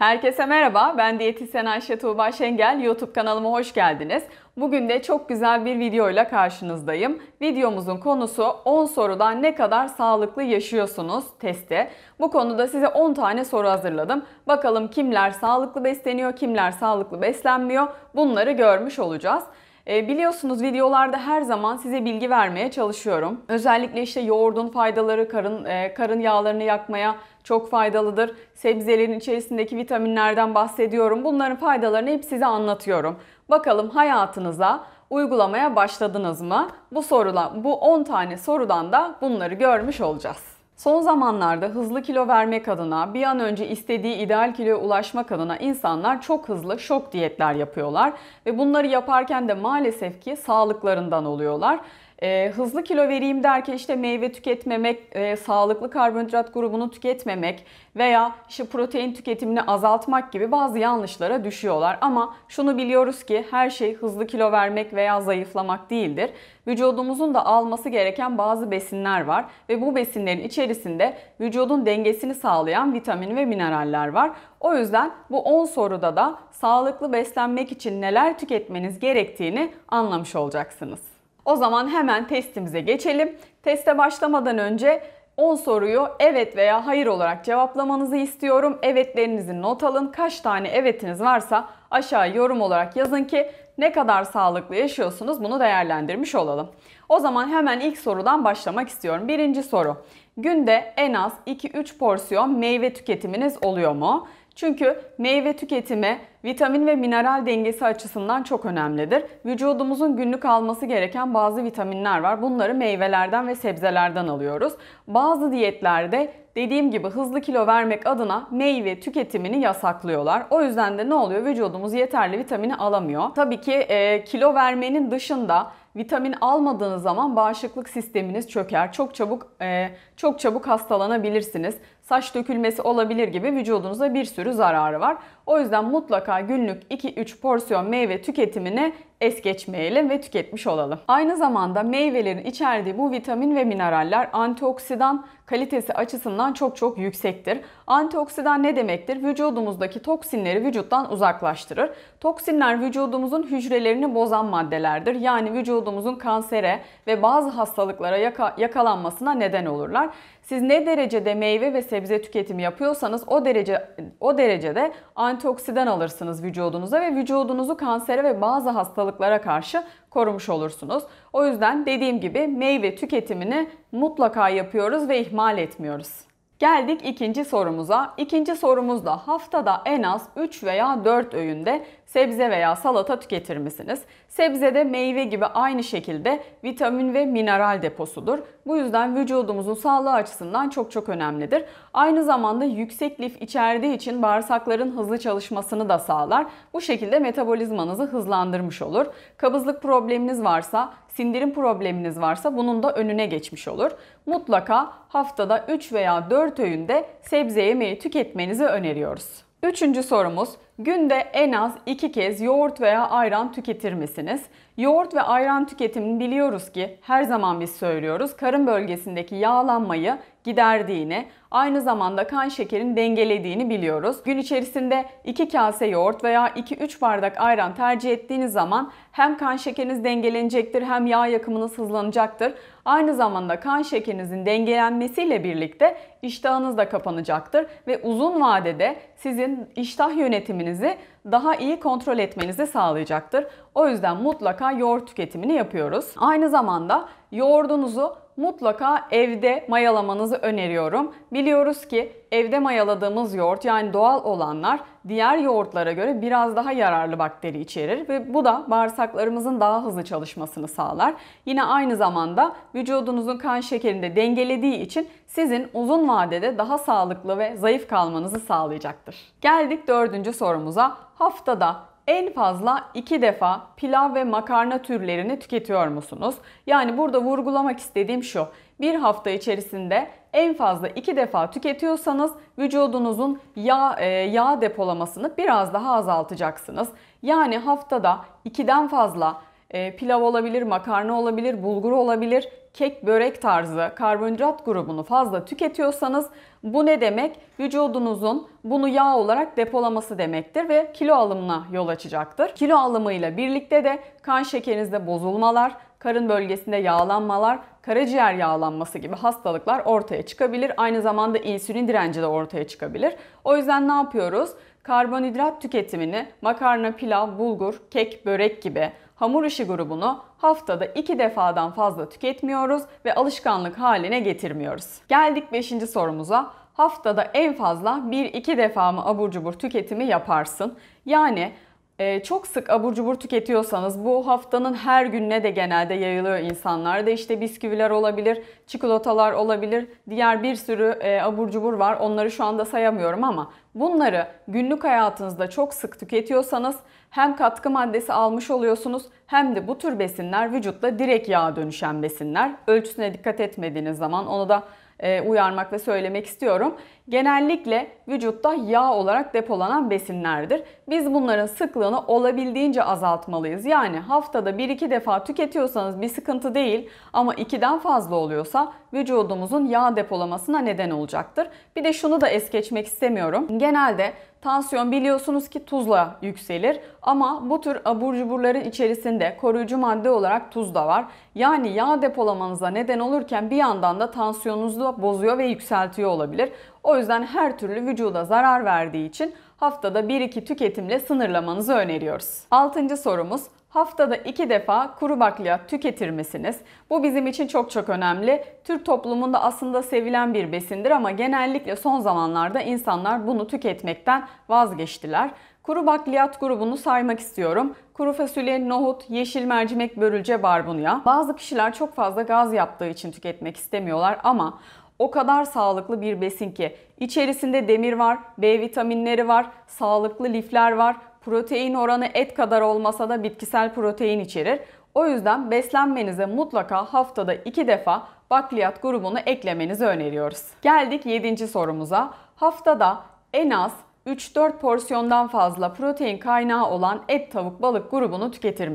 Herkese merhaba, ben diyetisyen Ayşe Tuğba Şengel. YouTube kanalıma hoş geldiniz. Bugün de çok güzel bir video ile karşınızdayım. Videomuzun konusu 10 sorudan ne kadar sağlıklı yaşıyorsunuz testi. Bu konuda size 10 tane soru hazırladım. Bakalım kimler sağlıklı besleniyor, kimler sağlıklı beslenmiyor bunları görmüş olacağız. E, biliyorsunuz videolarda her zaman size bilgi vermeye çalışıyorum. Özellikle işte yoğurdun faydaları, karın e, karın yağlarını yakmaya çok faydalıdır. Sebzelerin içerisindeki vitaminlerden bahsediyorum. Bunların faydalarını hep size anlatıyorum. Bakalım hayatınıza uygulamaya başladınız mı? Bu sorulan bu 10 tane sorudan da bunları görmüş olacağız. Son zamanlarda hızlı kilo vermek adına, bir an önce istediği ideal kiloya ulaşmak adına insanlar çok hızlı şok diyetler yapıyorlar ve bunları yaparken de maalesef ki sağlıklarından oluyorlar. E, hızlı kilo vereyim derken işte meyve tüketmemek, e, sağlıklı karbonhidrat grubunu tüketmemek veya işte protein tüketimini azaltmak gibi bazı yanlışlara düşüyorlar. Ama şunu biliyoruz ki her şey hızlı kilo vermek veya zayıflamak değildir. Vücudumuzun da alması gereken bazı besinler var ve bu besinlerin içerisinde vücudun dengesini sağlayan vitamin ve mineraller var. O yüzden bu 10 soruda da sağlıklı beslenmek için neler tüketmeniz gerektiğini anlamış olacaksınız. O zaman hemen testimize geçelim. Teste başlamadan önce 10 soruyu evet veya hayır olarak cevaplamanızı istiyorum. Evetlerinizi not alın. Kaç tane evetiniz varsa aşağı yorum olarak yazın ki ne kadar sağlıklı yaşıyorsunuz bunu değerlendirmiş olalım. O zaman hemen ilk sorudan başlamak istiyorum. Birinci soru. Günde en az 2-3 porsiyon meyve tüketiminiz oluyor mu? Çünkü meyve tüketimi vitamin ve mineral dengesi açısından çok önemlidir. Vücudumuzun günlük alması gereken bazı vitaminler var. Bunları meyvelerden ve sebzelerden alıyoruz. Bazı diyetlerde dediğim gibi hızlı kilo vermek adına meyve tüketimini yasaklıyorlar. O yüzden de ne oluyor? Vücudumuz yeterli vitamini alamıyor. Tabii ki e, kilo vermenin dışında vitamin almadığınız zaman bağışıklık sisteminiz çöker. Çok çabuk e, çok çabuk hastalanabilirsiniz saç dökülmesi olabilir gibi vücudunuza bir sürü zararı var. O yüzden mutlaka günlük 2-3 porsiyon meyve tüketimini es geçmeyelim ve tüketmiş olalım. Aynı zamanda meyvelerin içerdiği bu vitamin ve mineraller antioksidan kalitesi açısından çok çok yüksektir. Antioksidan ne demektir? Vücudumuzdaki toksinleri vücuttan uzaklaştırır. Toksinler vücudumuzun hücrelerini bozan maddelerdir. Yani vücudumuzun kansere ve bazı hastalıklara yaka yakalanmasına neden olurlar. Siz ne derecede meyve ve sebze tüketimi yapıyorsanız o derece o derecede antioksidan alırsınız vücudunuza ve vücudunuzu kansere ve bazı hastalıklara karşı korumuş olursunuz. O yüzden dediğim gibi meyve tüketimini mutlaka yapıyoruz ve ihmal etmiyoruz. Geldik ikinci sorumuza. İkinci sorumuz da haftada en az 3 veya 4 öğünde sebze veya salata tüketirmişsiniz. misiniz? Sebze de meyve gibi aynı şekilde vitamin ve mineral deposudur. Bu yüzden vücudumuzun sağlığı açısından çok çok önemlidir. Aynı zamanda yüksek lif içerdiği için bağırsakların hızlı çalışmasını da sağlar. Bu şekilde metabolizmanızı hızlandırmış olur. Kabızlık probleminiz varsa, sindirim probleminiz varsa bunun da önüne geçmiş olur. Mutlaka haftada 3 veya 4 öğünde sebze yemeği tüketmenizi öneriyoruz. Üçüncü sorumuz, günde en az iki kez yoğurt veya ayran tüketir misiniz? Yoğurt ve ayran tüketimini biliyoruz ki her zaman biz söylüyoruz karın bölgesindeki yağlanmayı giderdiğini aynı zamanda kan şekerini dengelediğini biliyoruz. Gün içerisinde 2 kase yoğurt veya 2-3 bardak ayran tercih ettiğiniz zaman hem kan şekeriniz dengelenecektir hem yağ yakımınız hızlanacaktır. Aynı zamanda kan şekerinizin dengelenmesiyle birlikte iştahınız da kapanacaktır ve uzun vadede sizin iştah yönetiminizi daha iyi kontrol etmenizi sağlayacaktır. O yüzden mutlaka yoğurt tüketimini yapıyoruz. Aynı zamanda yoğurdunuzu mutlaka evde mayalamanızı öneriyorum. Bir Biliyoruz ki evde mayaladığımız yoğurt yani doğal olanlar diğer yoğurtlara göre biraz daha yararlı bakteri içerir ve bu da bağırsaklarımızın daha hızlı çalışmasını sağlar. Yine aynı zamanda vücudunuzun kan şekerinde dengelediği için sizin uzun vadede daha sağlıklı ve zayıf kalmanızı sağlayacaktır. Geldik dördüncü sorumuza. Haftada en fazla iki defa pilav ve makarna türlerini tüketiyor musunuz? Yani burada vurgulamak istediğim şu. Bir hafta içerisinde en fazla iki defa tüketiyorsanız vücudunuzun yağ, e, yağ depolamasını biraz daha azaltacaksınız. Yani haftada 2'den fazla ee, pilav olabilir, makarna olabilir, bulgur olabilir, kek, börek tarzı karbonhidrat grubunu fazla tüketiyorsanız bu ne demek? Vücudunuzun bunu yağ olarak depolaması demektir ve kilo alımına yol açacaktır. Kilo alımıyla birlikte de kan şekerinizde bozulmalar, karın bölgesinde yağlanmalar, karaciğer yağlanması gibi hastalıklar ortaya çıkabilir. Aynı zamanda insülin direnci de ortaya çıkabilir. O yüzden ne yapıyoruz? Karbonhidrat tüketimini makarna, pilav, bulgur, kek, börek gibi Hamur işi grubunu haftada 2 defadan fazla tüketmiyoruz ve alışkanlık haline getirmiyoruz. Geldik 5. sorumuza. Haftada en fazla 1-2 defa mı abur cubur tüketimi yaparsın? Yani ee, çok sık abur cubur tüketiyorsanız bu haftanın her gününe de genelde yayılıyor insanlarda. İşte bisküviler olabilir, çikolatalar olabilir, diğer bir sürü e, abur cubur var. Onları şu anda sayamıyorum ama bunları günlük hayatınızda çok sık tüketiyorsanız hem katkı maddesi almış oluyorsunuz hem de bu tür besinler vücutta direkt yağ dönüşen besinler. Ölçüsüne dikkat etmediğiniz zaman onu da e, uyarmak ve söylemek istiyorum. Genellikle vücutta yağ olarak depolanan besinlerdir. Biz bunların sıklığını olabildiğince azaltmalıyız. Yani haftada 1-2 defa tüketiyorsanız bir sıkıntı değil ama 2'den fazla oluyorsa vücudumuzun yağ depolamasına neden olacaktır. Bir de şunu da es geçmek istemiyorum. Genelde Tansiyon biliyorsunuz ki tuzla yükselir ama bu tür abur cuburların içerisinde koruyucu madde olarak tuz da var. Yani yağ depolamanıza neden olurken bir yandan da tansiyonunuzu da bozuyor ve yükseltiyor olabilir. O yüzden her türlü vücuda zarar verdiği için haftada 1-2 tüketimle sınırlamanızı öneriyoruz. 6. sorumuz Haftada iki defa kuru bakliyat tüketirmesiniz. Bu bizim için çok çok önemli. Türk toplumunda aslında sevilen bir besindir ama genellikle son zamanlarda insanlar bunu tüketmekten vazgeçtiler. Kuru bakliyat grubunu saymak istiyorum. Kuru fasulye, nohut, yeşil mercimek, börülce, barbunya. Bazı kişiler çok fazla gaz yaptığı için tüketmek istemiyorlar ama o kadar sağlıklı bir besin ki içerisinde demir var, B vitaminleri var, sağlıklı lifler var, protein oranı et kadar olmasa da bitkisel protein içerir. O yüzden beslenmenize mutlaka haftada 2 defa bakliyat grubunu eklemenizi öneriyoruz. Geldik 7. sorumuza. Haftada en az 3-4 porsiyondan fazla protein kaynağı olan et, tavuk, balık grubunu tüketir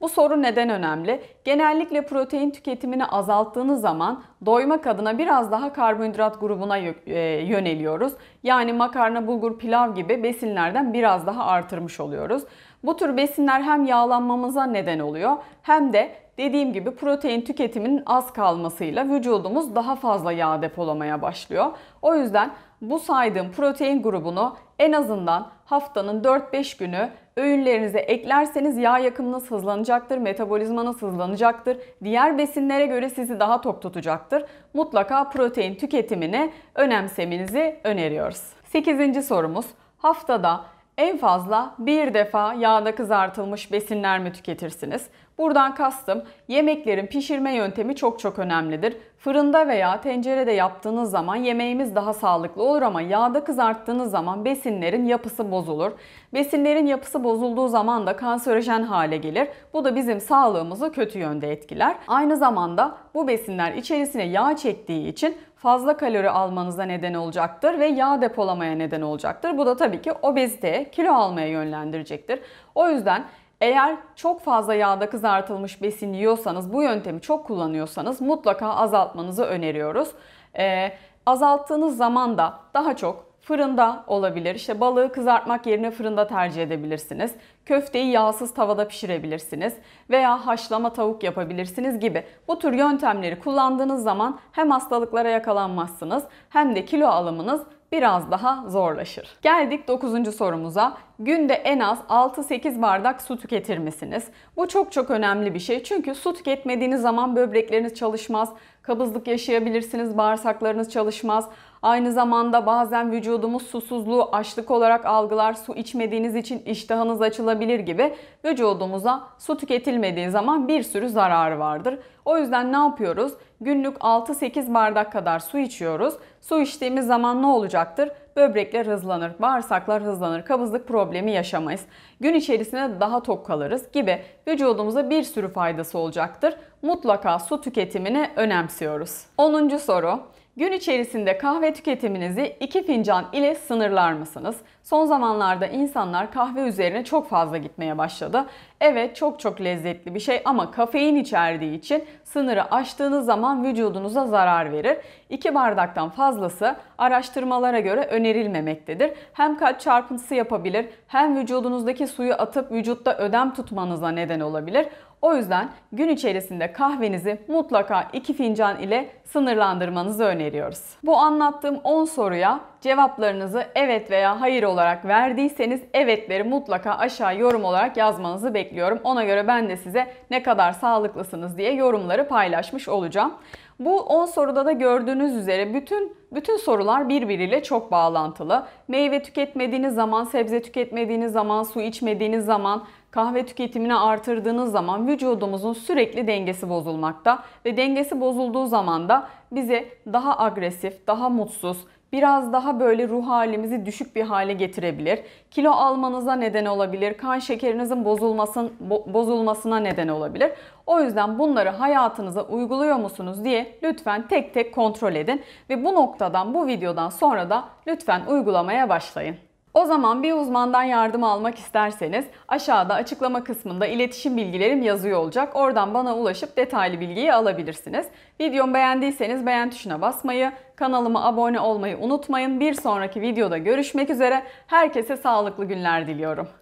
Bu soru neden önemli? Genellikle protein tüketimini azalttığınız zaman doymak adına biraz daha karbonhidrat grubuna e, yöneliyoruz. Yani makarna, bulgur, pilav gibi besinlerden biraz daha artırmış oluyoruz. Bu tür besinler hem yağlanmamıza neden oluyor hem de dediğim gibi protein tüketiminin az kalmasıyla vücudumuz daha fazla yağ depolamaya başlıyor. O yüzden bu saydığım protein grubunu en azından haftanın 4-5 günü öğünlerinize eklerseniz yağ yakımınız hızlanacaktır, metabolizmanız hızlanacaktır. Diğer besinlere göre sizi daha tok tutacaktır. Mutlaka protein tüketimini önemsemenizi öneriyoruz. 8. sorumuz. Haftada en fazla bir defa yağda kızartılmış besinler mi tüketirsiniz? Buradan kastım yemeklerin pişirme yöntemi çok çok önemlidir. Fırında veya tencerede yaptığınız zaman yemeğimiz daha sağlıklı olur ama yağda kızarttığınız zaman besinlerin yapısı bozulur. Besinlerin yapısı bozulduğu zaman da kanserojen hale gelir. Bu da bizim sağlığımızı kötü yönde etkiler. Aynı zamanda bu besinler içerisine yağ çektiği için fazla kalori almanıza neden olacaktır ve yağ depolamaya neden olacaktır. Bu da tabii ki obeziteye, kilo almaya yönlendirecektir. O yüzden eğer çok fazla yağda kızartılmış besin yiyorsanız, bu yöntemi çok kullanıyorsanız mutlaka azaltmanızı öneriyoruz. Ee, azalttığınız zaman da daha çok fırında olabilir. İşte balığı kızartmak yerine fırında tercih edebilirsiniz. Köfteyi yağsız tavada pişirebilirsiniz veya haşlama tavuk yapabilirsiniz gibi. Bu tür yöntemleri kullandığınız zaman hem hastalıklara yakalanmazsınız hem de kilo alımınız biraz daha zorlaşır. Geldik 9. sorumuza. Günde en az 6-8 bardak su tüketir misiniz? Bu çok çok önemli bir şey. Çünkü su tüketmediğiniz zaman böbrekleriniz çalışmaz, kabızlık yaşayabilirsiniz, bağırsaklarınız çalışmaz. Aynı zamanda bazen vücudumuz susuzluğu açlık olarak algılar, su içmediğiniz için iştahınız açılabilir gibi vücudumuza su tüketilmediği zaman bir sürü zararı vardır. O yüzden ne yapıyoruz? Günlük 6-8 bardak kadar su içiyoruz. Su içtiğimiz zaman ne olacaktır? Böbrekler hızlanır, bağırsaklar hızlanır, kabızlık problemi yaşamayız. Gün içerisinde daha tok kalırız gibi vücudumuza bir sürü faydası olacaktır. Mutlaka su tüketimini önemsiyoruz. 10. soru. Gün içerisinde kahve tüketiminizi 2 fincan ile sınırlar mısınız? Son zamanlarda insanlar kahve üzerine çok fazla gitmeye başladı. Evet çok çok lezzetli bir şey ama kafein içerdiği için sınırı aştığınız zaman vücudunuza zarar verir. 2 bardaktan fazlası araştırmalara göre önerilmemektedir. Hem kalp çarpıntısı yapabilir hem vücudunuzdaki suyu atıp vücutta ödem tutmanıza neden olabilir. O yüzden gün içerisinde kahvenizi mutlaka 2 fincan ile sınırlandırmanızı öneriyoruz. Bu anlattığım 10 soruya cevaplarınızı evet veya hayır olarak verdiyseniz evetleri mutlaka aşağı yorum olarak yazmanızı bekliyorum. Ona göre ben de size ne kadar sağlıklısınız diye yorumları paylaşmış olacağım. Bu 10 soruda da gördüğünüz üzere bütün bütün sorular birbiriyle çok bağlantılı. Meyve tüketmediğiniz zaman, sebze tüketmediğiniz zaman, su içmediğiniz zaman Kahve tüketimini artırdığınız zaman vücudumuzun sürekli dengesi bozulmakta ve dengesi bozulduğu zaman da bizi daha agresif, daha mutsuz, biraz daha böyle ruh halimizi düşük bir hale getirebilir. Kilo almanıza neden olabilir. Kan şekerinizin bozulmasın, bozulmasına neden olabilir. O yüzden bunları hayatınıza uyguluyor musunuz diye lütfen tek tek kontrol edin ve bu noktadan bu videodan sonra da lütfen uygulamaya başlayın. O zaman bir uzmandan yardım almak isterseniz aşağıda açıklama kısmında iletişim bilgilerim yazıyor olacak. Oradan bana ulaşıp detaylı bilgiyi alabilirsiniz. Videomu beğendiyseniz beğen tuşuna basmayı, kanalıma abone olmayı unutmayın. Bir sonraki videoda görüşmek üzere. Herkese sağlıklı günler diliyorum.